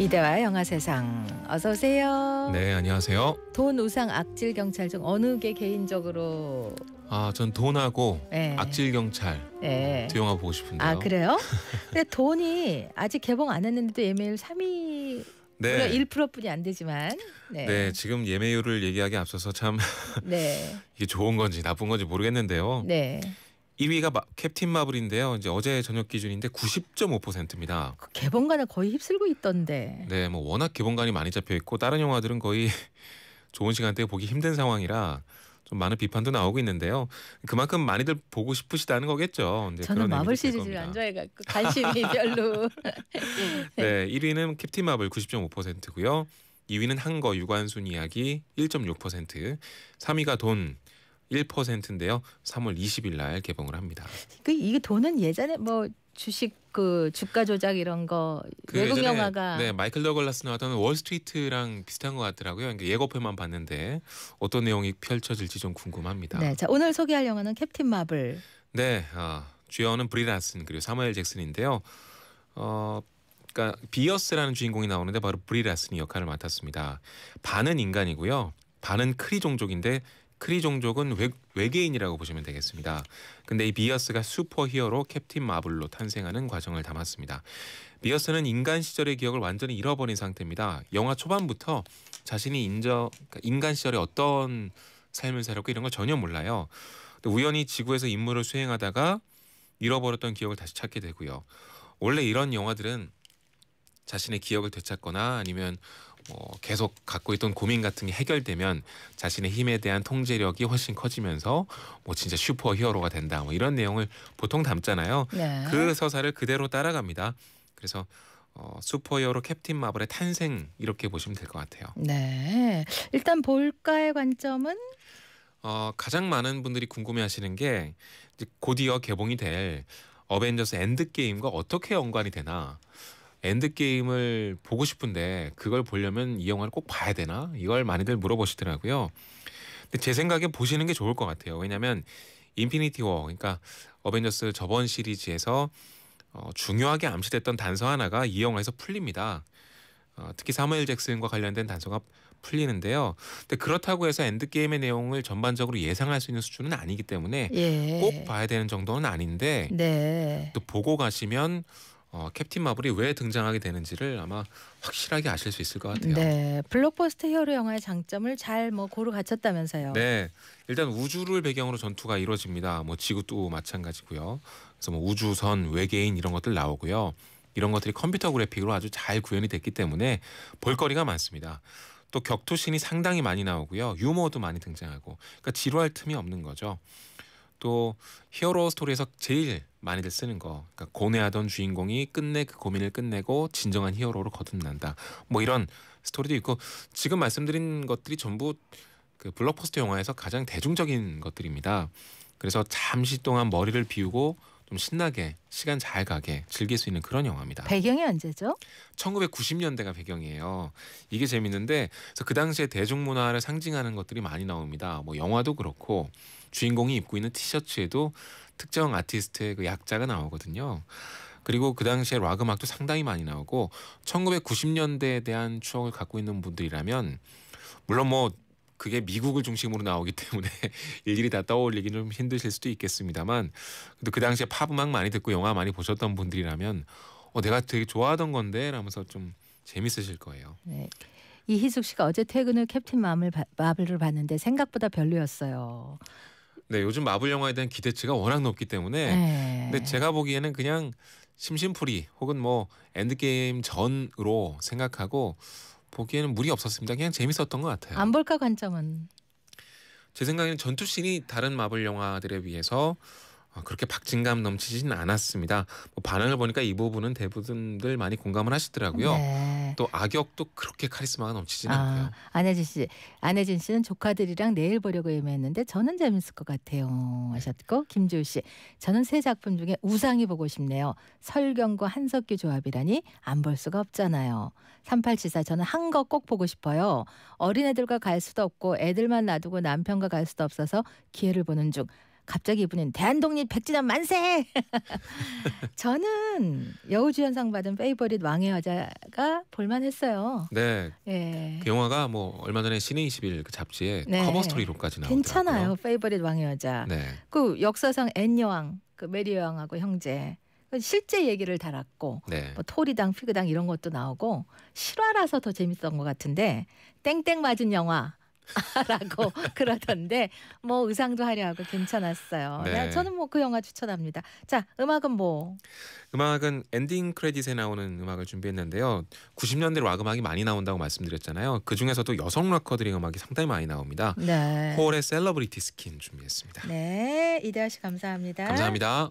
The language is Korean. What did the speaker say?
이대화 영화 세상 어서 오세요. 네 안녕하세요. 돈 우상 악질 경찰 중 어느 게 개인적으로 아 전 돈하고 네. 악질 경찰 네. 두 영화 보고 싶은데요. 아 그래요? 근데 돈이 아직 개봉 안 했는데도 예매율 3위 네. 물론 그러니까 1%뿐이 안 되지만. 네. 네. 지금 예매율을 얘기하기 앞서서 참 네. 이게 좋은 건지 나쁜 건지 모르겠는데요. 네. 1위가 마, 캡틴 마블인데요. 이제 어제 저녁 기준인데 90.5%입니다. 그 개봉관을 거의 휩쓸고 있던데. 네, 뭐 워낙 개봉관이 많이 잡혀 있고 다른 영화들은 거의 좋은 시간대에 보기 힘든 상황이라 좀 많은 비판도 나오고 있는데요. 그만큼 많이들 보고 싶으시다는 거겠죠. 이 저는 마블 시리즈를 안좋아해갖 그 관심이 별로. 네, 1위는 캡틴 마블 90.5%고요. 2위는 한거 유관순 이야기 1.6%, 3위가 돈 1%인데요. 3월 20일 날 개봉을 합니다. 그 이게 돈은 예전에 뭐 주식 그 주가 조작 이런 거그 외국 예전에, 영화가 네 마이클 더글라스 나왔던 월스트리트랑 비슷한 것 같더라고요. 그러니까 예고편만 봤는데 어떤 내용이 펼쳐질지 좀 궁금합니다. 네, 자 오늘 소개할 영화는 캡틴 마블. 네, 어, 주연은 브리라슨 그리고 사무엘 잭슨인데요. 어, 그러니까 비어스라는 주인공이 나오는데 바로 브리라슨이 역할을 맡았습니다. 반은 인간이고요. 반은 크리 종족인데 크리 종족은 외, 계인이라고 보시면 되겠습니다. 근데 이 비어스가 슈퍼히어로 캡틴 마블로 탄생하는 과정을 담았습니다. 비어스는 인간 시절의 기억을 완전히 잃어버린 상태입니다. 영화 초반부터 자신이 인저, 그러니까 인간 시절에 어떤 삶을 살았고 이런 걸 전혀 몰라요. 우연히 지구에서 임무를 수행하다가 잃어버렸던 기억을 다시 찾게 되고요. 원래 이런 영화들은 자신의 기억을 되찾거나 아니면 어, 계속 갖고 있던 고민 같은 게 해결되면 자신의 힘에 대한 통제력이 훨씬 커지면서 뭐 진짜 슈퍼 히어로가 된다 뭐 이런 내용을 보통 담잖아요. 네. 그 서사를 그대로 따라갑니다. 그래서 어, 슈퍼히어로 캡틴 마블의 탄생 이렇게 보시면 될 것 같아요. 네. 일단 볼까의 관점은 어, 가장 많은 분들이 궁금해하시는 게 곧이어 개봉이 될 어벤져스 엔드게임과 어떻게 연관이 되나 엔드게임을 보고 싶은데 그걸 보려면 이 영화를 꼭 봐야 되나? 이걸 많이들 물어보시더라고요. 근데 제 생각에 보시는 게 좋을 것 같아요. 왜냐면 하 인피니티 워 그러니까 어벤져스 저번 시리즈에서 어, 중요하게 암시됐던 단서 하나가 이 영화에서 풀립니다. 어, 특히 사무엘 잭슨과 관련된 단서가 풀리는데요. 근데 그렇다고 해서 엔드게임의 내용을 전반적으로 예상할 수 있는 수준은 아니기 때문에 예. 꼭 봐야 되는 정도는 아닌데 네. 또 보고 가시면 어, 캡틴 마블이 왜 등장하게 되는지를 아마 확실하게 아실 수 있을 것 같아요. 네, 블록버스터 히어로 영화의 장점을 잘 뭐 고루 갖췄다면서요. 네, 일단 우주를 배경으로 전투가 이루어집니다. 뭐 지구도 마찬가지고요. 그래서 뭐 우주선, 외계인 이런 것들 나오고요. 이런 것들이 컴퓨터 그래픽으로 아주 잘 구현이 됐기 때문에 볼거리가 많습니다. 또 격투신이 상당히 많이 나오고요. 유머도 많이 등장하고 그러니까 지루할 틈이 없는 거죠. 또 히어로 스토리에서 제일 많이들 쓰는 거. 그러니까 고뇌하던 주인공이 끝내 그 고민을 끝내고 진정한 히어로로 거듭난다. 뭐 이런 스토리도 있고 지금 말씀드린 것들이 전부 그 블록버스터 영화에서 가장 대중적인 것들입니다. 그래서 잠시 동안 머리를 비우고 좀 신나게 시간 잘 가게 즐길 수 있는 그런 영화입니다. 배경이 언제죠? 1990년대가 배경이에요. 이게 재밌는데 그래서 그 당시에 대중문화를 상징하는 것들이 많이 나옵니다. 뭐 영화도 그렇고 주인공이 입고 있는 티셔츠에도 특정 아티스트의 그 약자가 나오거든요. 그리고 그 당시에 락 음악도 상당히 많이 나오고 1990년대에 대한 추억을 갖고 있는 분들이라면 물론 뭐 그게 미국을 중심으로 나오기 때문에 일일이 다 떠올리기 좀 힘드실 수도 있겠습니다만 근데 그 당시에 팝 음악 많이 듣고 영화 많이 보셨던 분들이라면 어 내가 되게 좋아하던 건데 라면서 좀 재밌으실 거예요. 네. 이희숙 씨가 어제 퇴근 후 캡틴 마블 마블을 봤는데 생각보다 별로였어요. 네, 요즘 마블 영화에 대한 기대치가 워낙 높기 때문에 네. 근데 제가 보기에는 그냥 심심풀이 혹은 뭐 엔드게임 전으로 생각하고 보기에는 무리 없었습니다. 그냥 재밌었던 것 같아요. 안 볼까 관점은? 제 생각에는 전투씬이 다른 마블 영화들에 비해서 어, 그렇게 박진감 넘치진 않았습니다. 뭐 반응을 보니까 이 부분은 대부분들 많이 공감을 하시더라고요. 네. 또 악역도 그렇게 카리스마가 넘치지는 아, 않고요. 안혜진 씨, 안혜진 씨는 조카들이랑 내일 보려고 예매했는데 저는 재밌을 것 같아요 하셨고 네. 김지우 씨, 저는 세 작품 중에 우상이 보고 싶네요. 설경과 한석규 조합이라니 안 볼 수가 없잖아요. 3874 저는 한 거 꼭 보고 싶어요. 어린애들과 갈 수도 없고 애들만 놔두고 남편과 갈 수도 없어서 기회를 보는 중 갑자기 이분은 대한독립 백지남 만세. 저는 여우주연상 받은 페이버릿 왕의 여자가 볼만했어요. 네. 예. 그 영화가 뭐 얼마 전에 신의 21 그 잡지에 네. 커버 스토리로까지 나왔더고요 괜찮아요. 페이버릿 왕의 여자. 네. 그 역사상 앤 여왕, 그 메리 여왕하고 형제. 그 실제 얘기를 달았고 네. 뭐 토리당 피그당 이런 것도 나오고 실화라서 더 재밌었던 것 같은데 땡땡 맞은 영화 라고 그러던데 뭐 의상도 화려하고 괜찮았어요. 네. 저는 뭐 그 영화 추천합니다. 자, 음악은 뭐? 음악은 엔딩 크레딧에 나오는 음악을 준비했는데요. 90년대 락 음악이 많이 나온다고 말씀드렸잖아요. 그 중에서도 여성 락커들의 음악이 상당히 많이 나옵니다. 네. 홀의 셀러브리티 스킨 준비했습니다. 네, 이대하 씨 감사합니다. 감사합니다.